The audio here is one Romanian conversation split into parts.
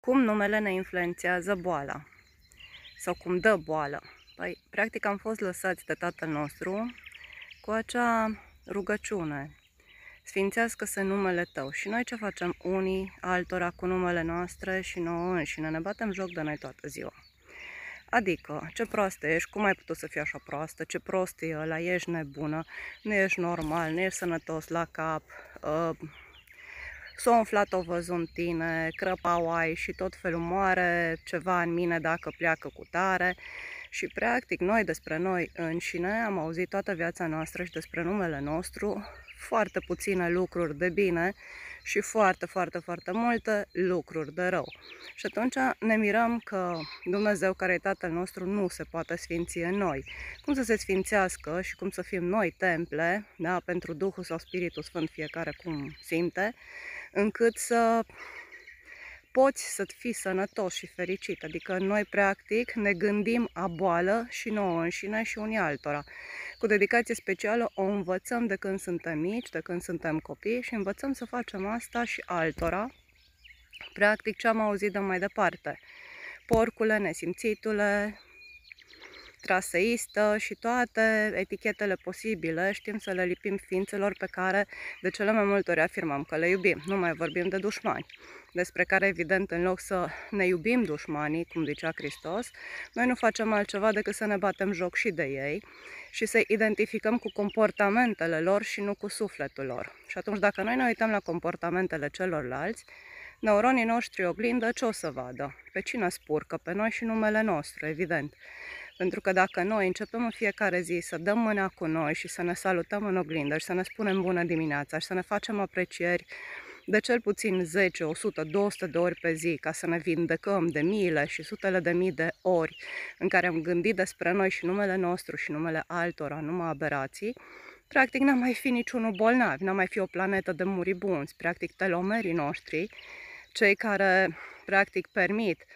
Cum numele ne influențează boala? Sau cum dă boală? Păi, practic am fost lăsați de Tatăl nostru cu acea rugăciune. Sfințească-se numele tău. Și noi ce facem unii altora cu numele noastre și nouă înșine? Ne batem joc de noi toată ziua. Adică, ce proastă ești, cum ai putut să fii așa proastă, ce prost e ăla, ești nebună, nu ești normal, nu ești sănătos la cap, uh, S-a umflat o văzând tine, crăpau și tot felul moare ceva în mine dacă pleacă cu tare. Și practic noi despre noi înșine am auzit toată viața noastră și despre numele nostru foarte puține lucruri de bine și foarte, foarte, foarte multe lucruri de rău. Și atunci ne mirăm că Dumnezeu, care e Tatăl nostru, nu se poate sfinți în noi. Cum să se sfințească și cum să fim noi temple, da, pentru Duhul sau Spiritul Sfânt, fiecare cum simte, încât să poți să fii sănătos și fericit. Adică noi, practic, ne gândim a boală și nouă înșine și unii altora. Cu dedicație specială o învățăm de când suntem mici, de când suntem copii și învățăm să facem asta și altora. Practic, ce am auzit de mai departe. Porcule, nesimțitule, traseistă și toate etichetele posibile știm să le lipim ființelor pe care de cele mai multe ori afirmăm că le iubim. Nu mai vorbim de dușmani, despre care evident în loc să ne iubim dușmanii, cum zicea Hristos, noi nu facem altceva decât să ne batem joc și de ei și să identificăm cu comportamentele lor și nu cu sufletul lor. Și atunci dacă noi ne uităm la comportamentele celorlalți, neuronii noștri oglindă ce o să vadă? Pe cine spurcă? Pe noi și numele nostru, evident. Pentru că dacă noi începem în fiecare zi să dăm mâna cu noi și să ne salutăm în oglindă și să ne spunem bună dimineața și să ne facem aprecieri de cel puțin 10, 100, 200 de ori pe zi ca să ne vindecăm de miile și sutele de mii de ori în care am gândit despre noi și numele nostru și numele altora, numai aberații, practic n-am mai fi niciunul bolnav, n-am mai fi o planetă de muribunți, practic telomerii noștri, cei care practic permit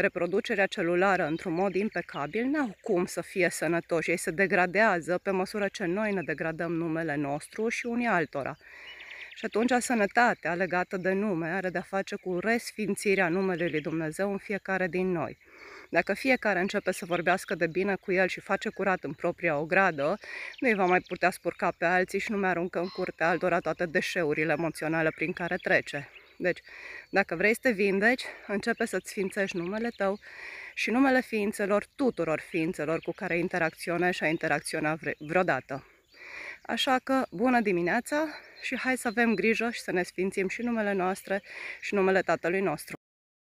reproducerea celulară într-un mod impecabil, n-au cum să fie sănătoși. Ei se degradează pe măsură ce noi ne degradăm numele nostru și unii altora. Și atunci sănătatea legată de nume are de-a face cu resfințirea numelui lui Dumnezeu în fiecare din noi. Dacă fiecare începe să vorbească de bine cu el și face curat în propria ogradă, nu îi va mai putea spurca pe alții și nu mai aruncă în curte altora toate deșeurile emoționale prin care trece. Deci, dacă vrei să te vindeci, începe să-ți sfințești numele tău și numele ființelor, tuturor ființelor cu care interacționezi și ai interacționat vreodată. Așa că, bună dimineața și hai să avem grijă și să ne sfințim și numele noastre și numele Tatălui nostru.